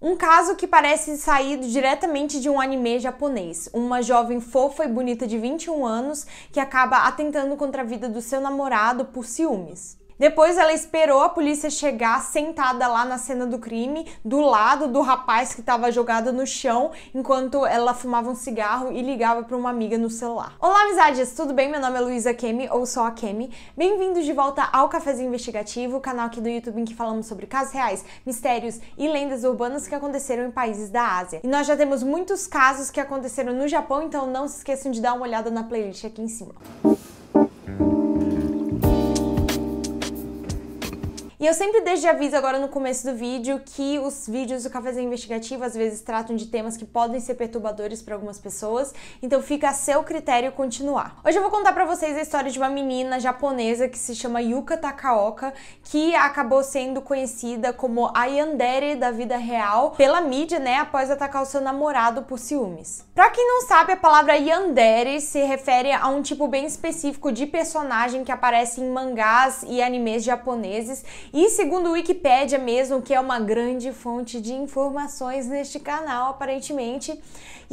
Um caso que parece sair diretamente de um anime japonês. Uma jovem fofa e bonita de 21 anos que acaba atentando contra a vida do seu namorado por ciúmes. Depois ela esperou a polícia chegar sentada lá na cena do crime, do lado do rapaz que estava jogado no chão, enquanto ela fumava um cigarro e ligava para uma amiga no celular. Olá, amizades, tudo bem? Meu nome é Luísa Kemi, ou só a Kemi. Bem-vindos de volta ao Cafézinho Investigativo, canal aqui do YouTube em que falamos sobre casos reais, mistérios e lendas urbanas que aconteceram em países da Ásia. E nós já temos muitos casos que aconteceram no Japão, então não se esqueçam de dar uma olhada na playlist aqui em cima. Música E eu sempre deixo de aviso agora no começo do vídeo que os vídeos do Cafézinho Investigativo às vezes tratam de temas que podem ser perturbadores para algumas pessoas, então fica a seu critério continuar. Hoje eu vou contar para vocês a história de uma menina japonesa que se chama Yuka Takaoka, que acabou sendo conhecida como a Yandere da vida real pela mídia, né, após atacar o seu namorado por ciúmes. Para quem não sabe, a palavra yandere se refere a um tipo bem específico de personagem que aparece em mangás e animes japoneses e segundo o Wikipedia mesmo, que é uma grande fonte de informações neste canal, aparentemente,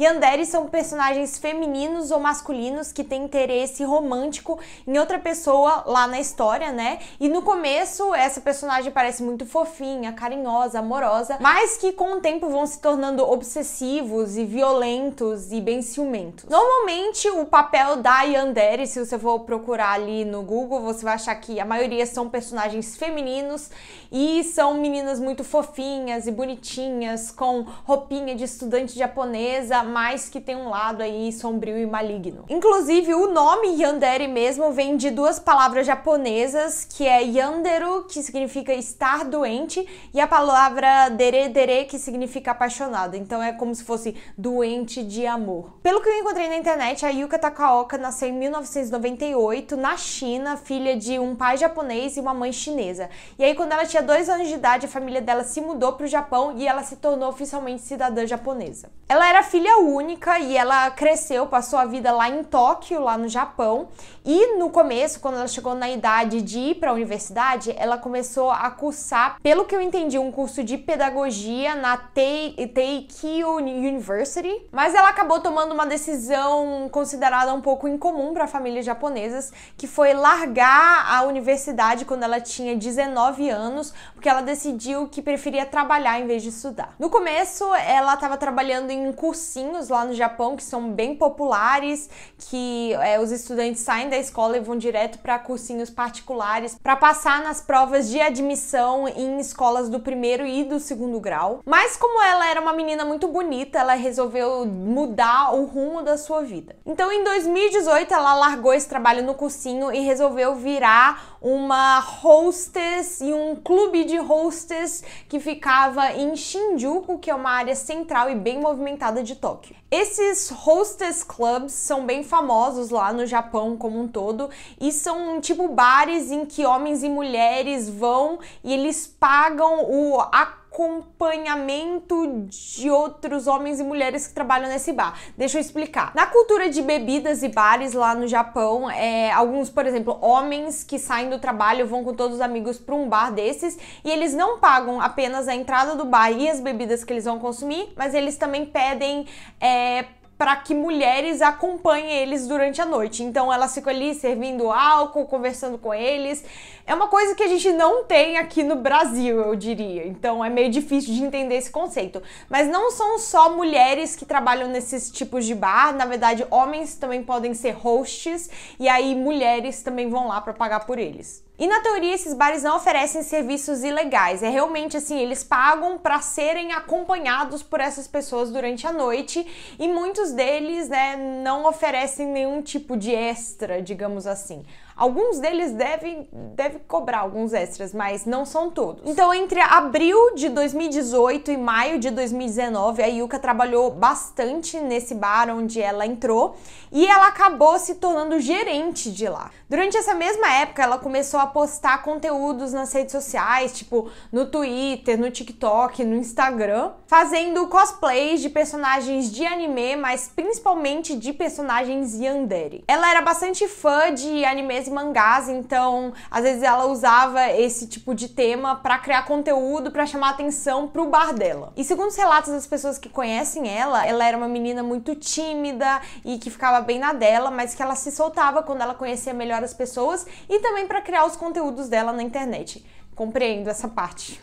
yandere são personagens femininos ou masculinos que têm interesse romântico em outra pessoa lá na história, né? E no começo essa personagem parece muito fofinha, carinhosa, amorosa, mas que com o tempo vão se tornando obsessivos e violentos e bem ciumentos. Normalmente, o papel da Yandere, se você for procurar ali no Google, você vai achar que a maioria são personagens femininos e são meninas muito fofinhas e bonitinhas, com roupinha de estudante japonesa, mas que tem um lado aí sombrio e maligno. Inclusive, o nome Yandere mesmo vem de duas palavras japonesas, que é yanderu, que significa estar doente, e a palavra deredere, que significa apaixonado. Então é como se fosse doente de amor. Pelo que eu encontrei na internet, a Yuka Takaoka nasceu em 1998 na China, filha de um pai japonês e uma mãe chinesa. E aí, quando ela tinha dois anos de idade, a família dela se mudou para o Japão e ela se tornou oficialmente cidadã japonesa. Ela era filha única e ela cresceu, passou a vida lá em Tóquio, lá no Japão. E no começo, quando ela chegou na idade de ir para a universidade, ela começou a cursar, pelo que eu entendi, um curso de pedagogia na Teikyo University, mas ela acabou tomando uma decisão considerada um pouco incomum para famílias japonesas, que foi largar a universidade quando ela tinha 19 anos, porque ela decidiu que preferia trabalhar em vez de estudar. No começo, ela estava trabalhando em cursinhos lá no Japão, que são bem populares, que é, os estudantes saem da escola e vão direto para cursinhos particulares para passar nas provas de admissão em escolas do primeiro e do segundo grau. Mas como ela era uma menina muito bonita, ela resolveu mudar o rumo da sua vida. Então, em 2018, ela largou esse trabalho no cursinho e resolveu virar uma hostess e um clube de hostess que ficava em Shinjuku, que é uma área central e bem movimentada de Tóquio. Esses hostess clubs são bem famosos lá no Japão como um todo e são tipo bares em que homens e mulheres vão e eles pagam o a acompanhamento de outros homens e mulheres que trabalham nesse bar. Deixa eu explicar. Na cultura de bebidas e bares lá no Japão, é, alguns, por exemplo, homens que saem do trabalho vão com todos os amigos para um bar desses e eles não pagam apenas a entrada do bar e as bebidas que eles vão consumir, mas eles também pedem é, para que mulheres acompanhem eles durante a noite. Então elas ficam ali servindo álcool, conversando com eles. É uma coisa que a gente não tem aqui no Brasil, eu diria. Então é meio difícil de entender esse conceito. Mas não são só mulheres que trabalham nesses tipos de bar, na verdade, homens também podem ser hosts e aí mulheres também vão lá para pagar por eles. E na teoria, esses bares não oferecem serviços ilegais. É realmente assim, eles pagam para serem acompanhados por essas pessoas durante a noite e muitos deles, né, não oferecem nenhum tipo de extra, digamos assim. Alguns deles devem deve cobrar alguns extras, mas não são todos. Então, entre abril de 2018 e maio de 2019, a Yuka trabalhou bastante nesse bar onde ela entrou e ela acabou se tornando gerente de lá. Durante essa mesma época, ela começou a postar conteúdos nas redes sociais, tipo no Twitter, no TikTok, no Instagram, fazendo cosplays de personagens de anime, mas principalmente de personagens yandere. Ela era bastante fã de animes mangás, então às vezes ela usava esse tipo de tema para criar conteúdo, para chamar atenção pro bar dela. E segundo os relatos das pessoas que conhecem ela, ela era uma menina muito tímida e que ficava bem na dela, mas que ela se soltava quando ela conhecia melhor as pessoas e também para criar os conteúdos dela na internet. Compreendo essa parte.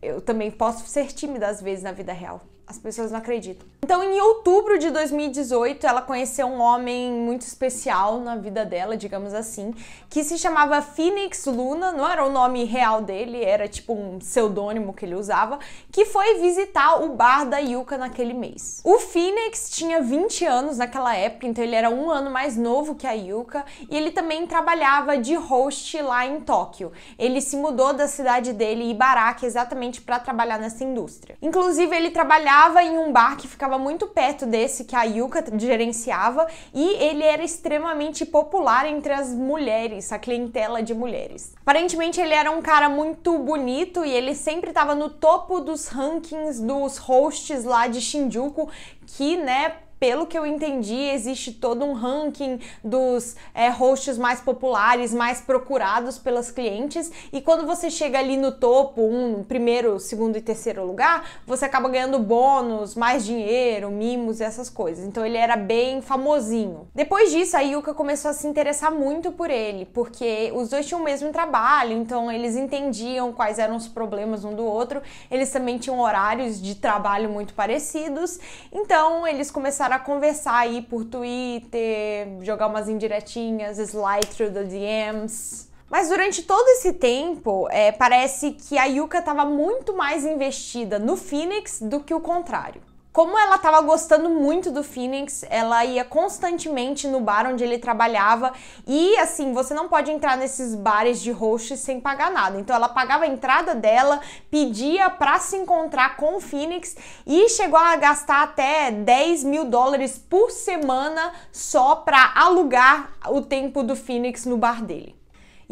Eu também posso ser tímida às vezes na vida real. As pessoas não acreditam. Então, em outubro de 2018, ela conheceu um homem muito especial na vida dela, digamos assim, que se chamava Phoenix Luna, não era o nome real dele, era tipo um pseudônimo que ele usava, que foi visitar o bar da Yuka naquele mês. O Phoenix tinha 20 anos naquela época, então ele era um ano mais novo que a Yuka, e ele também trabalhava de host lá em Tóquio. Ele se mudou da cidade dele, Ibaraki, exatamente para trabalhar nessa indústria. Inclusive, ele trabalhava trabalhava em um bar que ficava muito perto desse que a Yuka gerenciava e ele era extremamente popular entre as mulheres, a clientela de mulheres. Aparentemente ele era um cara muito bonito e ele sempre estava no topo dos rankings dos hosts lá de Shinjuku, que, né, pelo que eu entendi, existe todo um ranking dos é, hosts mais populares, mais procurados pelas clientes. E quando você chega ali no topo, um primeiro, segundo e terceiro lugar, você acaba ganhando bônus, mais dinheiro, mimos, essas coisas. Então ele era bem famosinho. Depois disso, a Yuka começou a se interessar muito por ele, porque os dois tinham o mesmo trabalho, então eles entendiam quais eram os problemas um do outro, eles também tinham horários de trabalho muito parecidos, então eles começaram para conversar aí por Twitter, jogar umas indiretinhas, slide through the DMs. Mas durante todo esse tempo, é, parece que a Yuka estava muito mais investida no Phoenix do que o contrário. Como ela estava gostando muito do Phoenix, ela ia constantemente no bar onde ele trabalhava e assim, você não pode entrar nesses bares de roxo sem pagar nada. Então ela pagava a entrada dela, pedia para se encontrar com o Phoenix e chegou a gastar até 10 mil dólares por semana só para alugar o tempo do Phoenix no bar dele.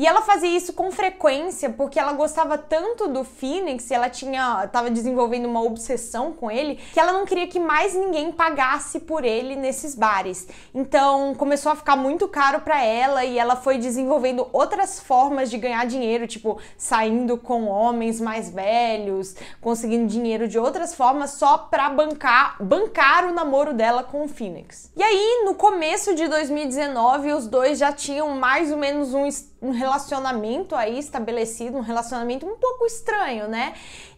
E ela fazia isso com frequência porque ela gostava tanto do Phoenix e ela tinha tava desenvolvendo uma obsessão com ele que ela não queria que mais ninguém pagasse por ele nesses bares. Então começou a ficar muito caro para ela e ela foi desenvolvendo outras formas de ganhar dinheiro, tipo saindo com homens mais velhos, conseguindo dinheiro de outras formas só para bancar bancar o namoro dela com o Phoenix. E aí no começo de 2019 os dois já tinham mais ou menos um um relacionamento aí estabelecido, um relacionamento um pouco estranho, né?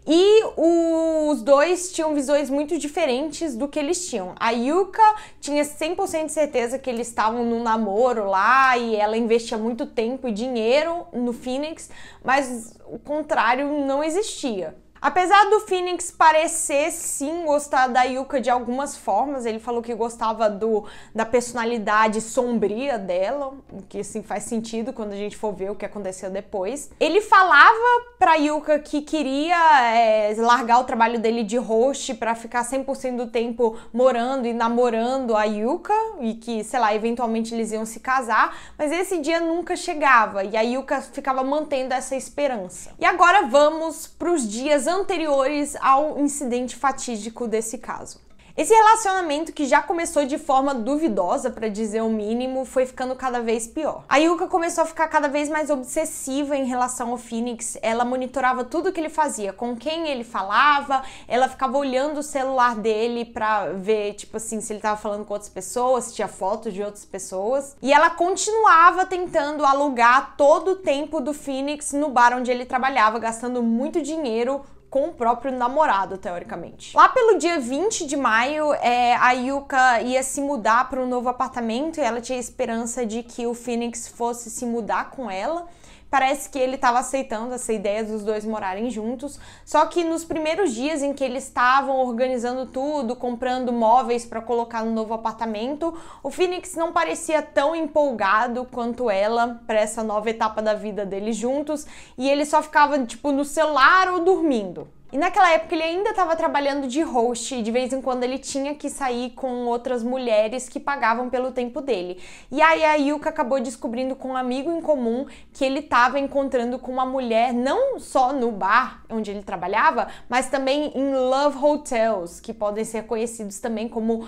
E os dois tinham visões muito diferentes do que eles tinham. A Yuka tinha 100% de certeza que eles estavam num namoro lá e ela investia muito tempo e dinheiro no Phoenix, mas o contrário não existia. Apesar do Phoenix parecer sim gostar da Yuka de algumas formas, ele falou que gostava do da personalidade sombria dela, o que assim faz sentido quando a gente for ver o que aconteceu depois. Ele falava pra Yuka que queria é, largar o trabalho dele de host para ficar 100% do tempo morando e namorando a Yuka e que, sei lá, eventualmente eles iam se casar, mas esse dia nunca chegava e a Yuka ficava mantendo essa esperança. E agora vamos pros dias anteriores ao incidente fatídico desse caso. Esse relacionamento que já começou de forma duvidosa, para dizer o mínimo, foi ficando cada vez pior. A Yuka começou a ficar cada vez mais obsessiva em relação ao Phoenix. Ela monitorava tudo que ele fazia, com quem ele falava, ela ficava olhando o celular dele para ver, tipo assim, se ele tava falando com outras pessoas, se tinha fotos de outras pessoas. E ela continuava tentando alugar todo o tempo do Phoenix no bar onde ele trabalhava, gastando muito dinheiro com o próprio namorado, teoricamente. Lá pelo dia 20 de maio, é, a Yuka ia se mudar para um novo apartamento e ela tinha esperança de que o Phoenix fosse se mudar com ela parece que ele estava aceitando essa ideia dos dois morarem juntos. Só que nos primeiros dias em que eles estavam organizando tudo, comprando móveis para colocar no novo apartamento, o Phoenix não parecia tão empolgado quanto ela para essa nova etapa da vida deles juntos, e ele só ficava tipo no celular ou dormindo. E naquela época ele ainda estava trabalhando de host e de vez em quando ele tinha que sair com outras mulheres que pagavam pelo tempo dele. E aí a Yuka acabou descobrindo com um amigo em comum que ele estava encontrando com uma mulher não só no bar onde ele trabalhava, mas também em love hotels, que podem ser conhecidos também como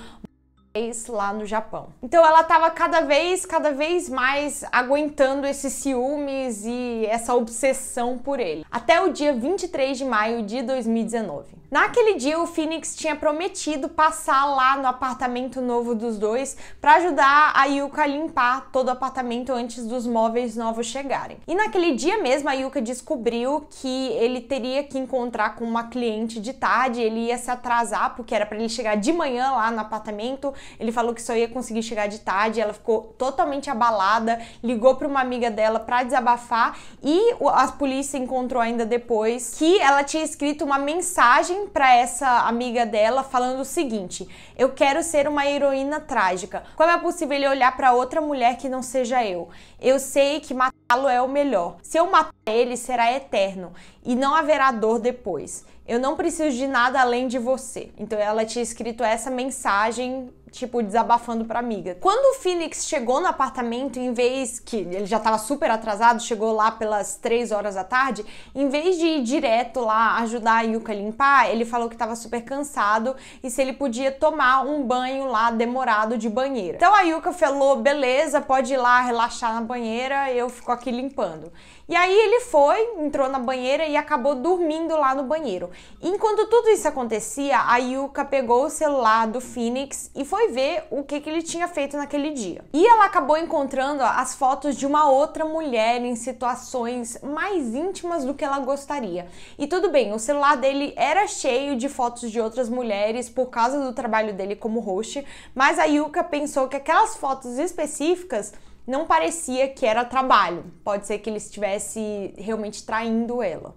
lá no Japão. Então ela estava cada vez, cada vez mais aguentando esses ciúmes e essa obsessão por ele. Até o dia 23 de maio de 2019. Naquele dia o Phoenix tinha prometido passar lá no apartamento novo dos dois para ajudar a Yuka a limpar todo o apartamento antes dos móveis novos chegarem. E naquele dia mesmo a Yuka descobriu que ele teria que encontrar com uma cliente de tarde, ele ia se atrasar porque era para ele chegar de manhã lá no apartamento ele falou que só ia conseguir chegar de tarde, ela ficou totalmente abalada, ligou para uma amiga dela para desabafar e a polícia encontrou ainda depois que ela tinha escrito uma mensagem para essa amiga dela falando o seguinte: "Eu quero ser uma heroína trágica. Como é possível ele olhar para outra mulher que não seja eu? Eu sei que matá-lo é o melhor. Se eu matar ele, será eterno e não haverá dor depois." eu não preciso de nada além de você. Então ela tinha escrito essa mensagem, tipo, desabafando pra amiga. Quando o Phoenix chegou no apartamento, em vez que ele já tava super atrasado, chegou lá pelas 3 horas da tarde, em vez de ir direto lá ajudar a Yuka a limpar, ele falou que tava super cansado e se ele podia tomar um banho lá demorado de banheira. Então a Yuka falou: beleza, pode ir lá relaxar na banheira, eu fico aqui limpando. E aí ele foi, entrou na banheira e acabou dormindo lá no banheiro. Enquanto tudo isso acontecia, a Yuka pegou o celular do Phoenix e foi ver o que, que ele tinha feito naquele dia. E ela acabou encontrando as fotos de uma outra mulher em situações mais íntimas do que ela gostaria. E tudo bem, o celular dele era cheio de fotos de outras mulheres por causa do trabalho dele como host, mas a Yuka pensou que aquelas fotos específicas não parecia que era trabalho. Pode ser que ele estivesse realmente traindo ela.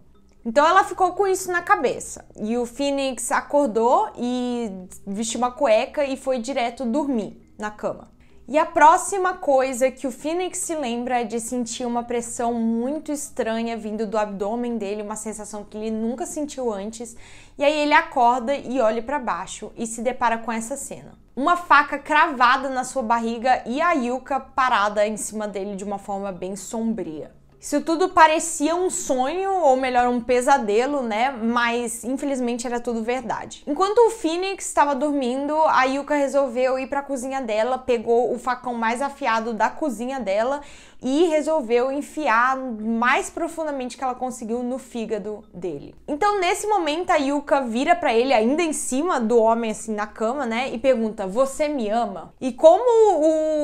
Então ela ficou com isso na cabeça. E o Phoenix acordou e vestiu uma cueca e foi direto dormir na cama. E a próxima coisa que o Phoenix se lembra é de sentir uma pressão muito estranha vindo do abdômen dele, uma sensação que ele nunca sentiu antes. E aí ele acorda e olha para baixo e se depara com essa cena. Uma faca cravada na sua barriga e a Yuka parada em cima dele de uma forma bem sombria. Isso tudo parecia um sonho, ou melhor, um pesadelo, né? Mas infelizmente era tudo verdade. Enquanto o Phoenix estava dormindo, a Yuka resolveu ir para a cozinha dela, pegou o facão mais afiado da cozinha dela e resolveu enfiar mais profundamente que ela conseguiu no fígado dele. Então, nesse momento, a Yuka vira para ele ainda em cima do homem assim na cama, né, e pergunta: "Você me ama?". E como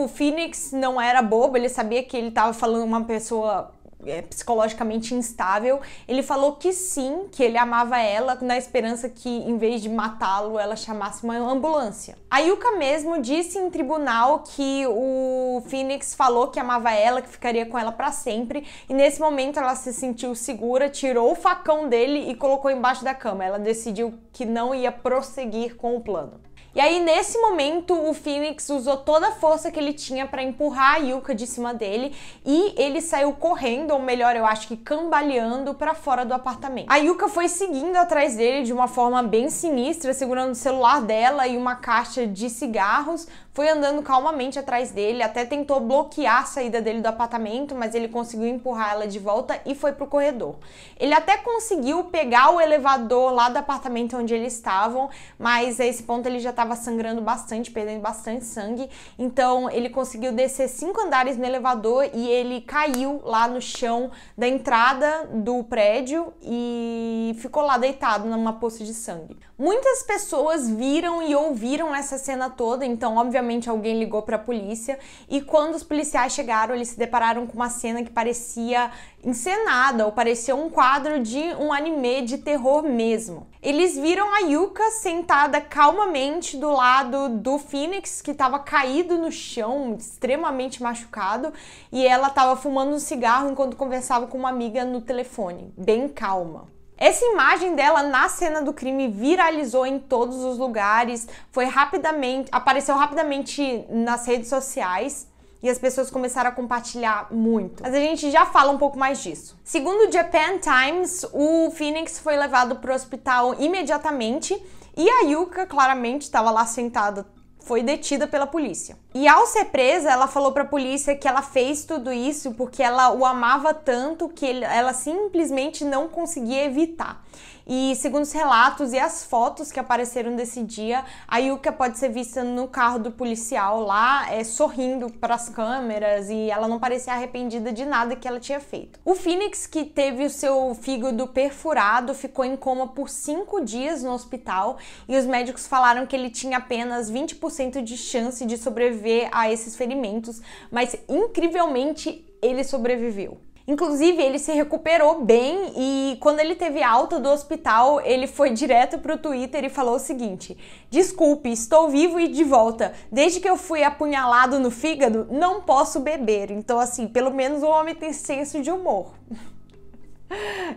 o Phoenix não era bobo, ele sabia que ele tava falando uma pessoa é, psicologicamente instável, ele falou que sim, que ele amava ela, na esperança que, em vez de matá-lo, ela chamasse uma ambulância. A Yuka mesmo disse em tribunal que o Phoenix falou que amava ela, que ficaria com ela para sempre, e nesse momento ela se sentiu segura, tirou o facão dele e colocou embaixo da cama. Ela decidiu que não ia prosseguir com o plano. E aí, nesse momento, o Phoenix usou toda a força que ele tinha para empurrar a Yuka de cima dele e ele saiu correndo, ou melhor, eu acho que cambaleando para fora do apartamento. A Yuka foi seguindo atrás dele de uma forma bem sinistra, segurando o celular dela e uma caixa de cigarros, foi andando calmamente atrás dele, até tentou bloquear a saída dele do apartamento, mas ele conseguiu empurrar ela de volta e foi pro corredor. Ele até conseguiu pegar o elevador lá do apartamento onde eles estavam, mas a esse ponto ele já estava estava sangrando bastante, perdendo bastante sangue. Então ele conseguiu descer cinco andares no elevador e ele caiu lá no chão da entrada do prédio e ficou lá deitado numa poça de sangue. Muitas pessoas viram e ouviram essa cena toda, então obviamente alguém ligou para a polícia e quando os policiais chegaram, eles se depararam com uma cena que parecia encenada ou parecia um quadro de um anime de terror mesmo. Eles viram a Yuka sentada calmamente do lado do Phoenix, que estava caído no chão, extremamente machucado, e ela estava fumando um cigarro enquanto conversava com uma amiga no telefone, bem calma. Essa imagem dela na cena do crime viralizou em todos os lugares, foi rapidamente, apareceu rapidamente nas redes sociais, e as pessoas começaram a compartilhar muito. Mas a gente já fala um pouco mais disso. Segundo o Japan Times, o Phoenix foi levado para o hospital imediatamente e a Yuka claramente estava lá sentada foi detida pela polícia. E ao ser presa, ela falou para a polícia que ela fez tudo isso porque ela o amava tanto que ela simplesmente não conseguia evitar. E segundo os relatos e as fotos que apareceram desse dia, a Yuka pode ser vista no carro do policial lá, é, sorrindo para as câmeras e ela não parecia arrependida de nada que ela tinha feito. O Phoenix, que teve o seu fígado perfurado, ficou em coma por cinco dias no hospital e os médicos falaram que ele tinha apenas 20% de chance de sobreviver a esses ferimentos, mas incrivelmente ele sobreviveu. Inclusive, ele se recuperou bem e quando ele teve alta do hospital, ele foi direto pro Twitter e falou o seguinte: Desculpe, estou vivo e de volta. Desde que eu fui apunhalado no fígado, não posso beber. Então, assim, pelo menos o homem tem senso de humor.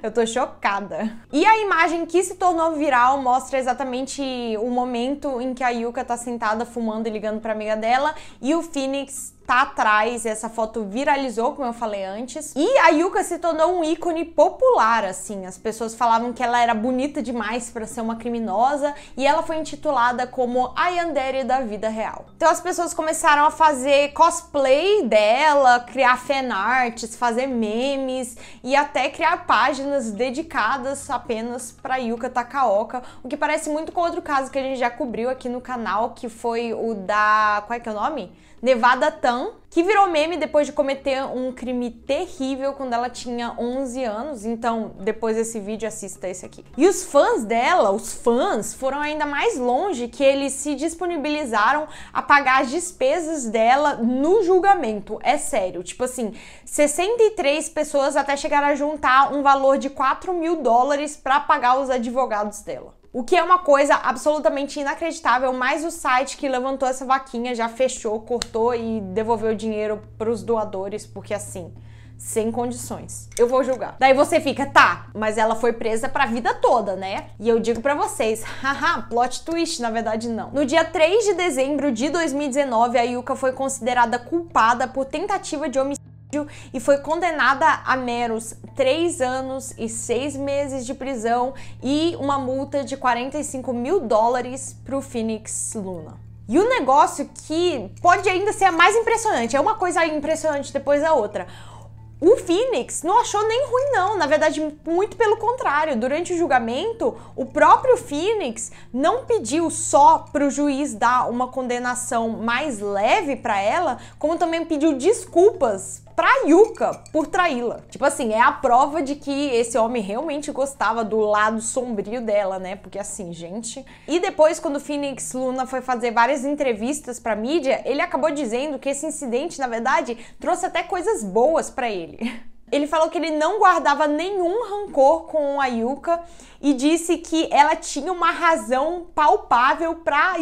Eu tô chocada. E a imagem que se tornou viral mostra exatamente o momento em que a Yuka tá sentada fumando e ligando pra amiga dela e o Phoenix tá atrás, essa foto viralizou, como eu falei antes. E a Yuka se tornou um ícone popular, assim. As pessoas falavam que ela era bonita demais para ser uma criminosa e ela foi intitulada como a Yandere da vida real. Então as pessoas começaram a fazer cosplay dela, criar fanarts, fazer memes e até criar páginas dedicadas apenas para Yuka Takaoka, o que parece muito com outro caso que a gente já cobriu aqui no canal, que foi o da, qual é que é o nome? Nevada Tan, que virou meme depois de cometer um crime terrível quando ela tinha 11 anos. Então, depois desse vídeo, assista esse aqui. E os fãs dela, os fãs, foram ainda mais longe que eles se disponibilizaram a pagar as despesas dela no julgamento. É sério. Tipo assim, 63 pessoas até chegaram a juntar um valor de 4 mil dólares para pagar os advogados dela o que é uma coisa absolutamente inacreditável, mas o site que levantou essa vaquinha já fechou, cortou e devolveu o dinheiro para os doadores, porque assim, sem condições. Eu vou julgar. Daí você fica, tá, mas ela foi presa pra vida toda, né? E eu digo para vocês, haha, plot twist, na verdade não. No dia 3 de dezembro de 2019, a Yuka foi considerada culpada por tentativa de homicídio e foi condenada a meros três anos e seis meses de prisão e uma multa de 45 mil dólares para o Phoenix Luna. E o negócio que pode ainda ser a mais impressionante, é uma coisa impressionante depois da outra. O Phoenix não achou nem ruim, não. Na verdade, muito pelo contrário. Durante o julgamento, o próprio Phoenix não pediu só para o juiz dar uma condenação mais leve para ela, como também pediu desculpas pra Yuka por traí-la. Tipo assim, é a prova de que esse homem realmente gostava do lado sombrio dela, né? Porque assim, gente. E depois, quando o Phoenix Luna foi fazer várias entrevistas pra mídia, ele acabou dizendo que esse incidente, na verdade, trouxe até coisas boas para ele. Ele falou que ele não guardava nenhum rancor com a Yuka e disse que ela tinha uma razão palpável para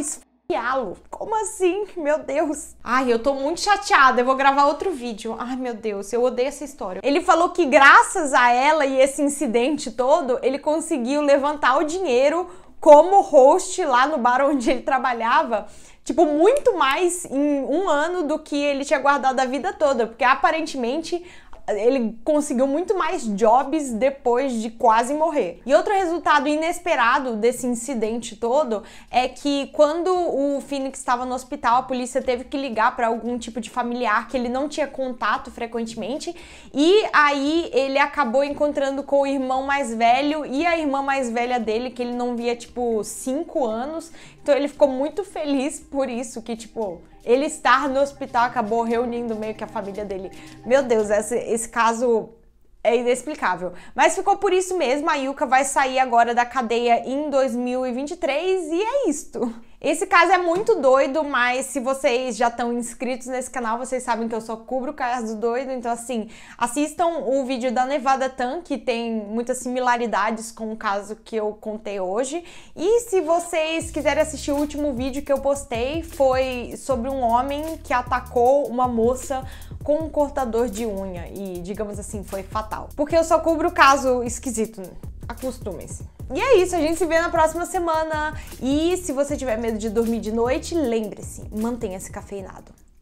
maquiá-lo. Como assim? Meu Deus. Ai, eu tô muito chateada. Eu vou gravar outro vídeo. Ai, meu Deus, eu odeio essa história. Ele falou que graças a ela e esse incidente todo, ele conseguiu levantar o dinheiro como host lá no bar onde ele trabalhava, tipo, muito mais em um ano do que ele tinha guardado a vida toda, porque aparentemente ele conseguiu muito mais jobs depois de quase morrer. E outro resultado inesperado desse incidente todo é que quando o Phoenix estava no hospital, a polícia teve que ligar para algum tipo de familiar que ele não tinha contato frequentemente, e aí ele acabou encontrando com o irmão mais velho e a irmã mais velha dele, que ele não via tipo 5 anos. Então ele ficou muito feliz por isso que tipo ele estar no hospital acabou reunindo meio que a família dele. Meu Deus, esse, esse caso é inexplicável. Mas ficou por isso mesmo, a Yuka vai sair agora da cadeia em 2023 e é isto. Esse caso é muito doido, mas se vocês já estão inscritos nesse canal, vocês sabem que eu só cubro casos caso doido, então assim, assistam o vídeo da Nevada Tan, que tem muitas similaridades com o caso que eu contei hoje. E se vocês quiserem assistir o último vídeo que eu postei, foi sobre um homem que atacou uma moça com um cortador de unha e, digamos assim, foi fatal. Porque eu só cubro o caso esquisito, acostumem-se. E é isso, a gente se vê na próxima semana. E se você tiver medo de dormir de noite, lembre-se, mantenha-se cafeinado.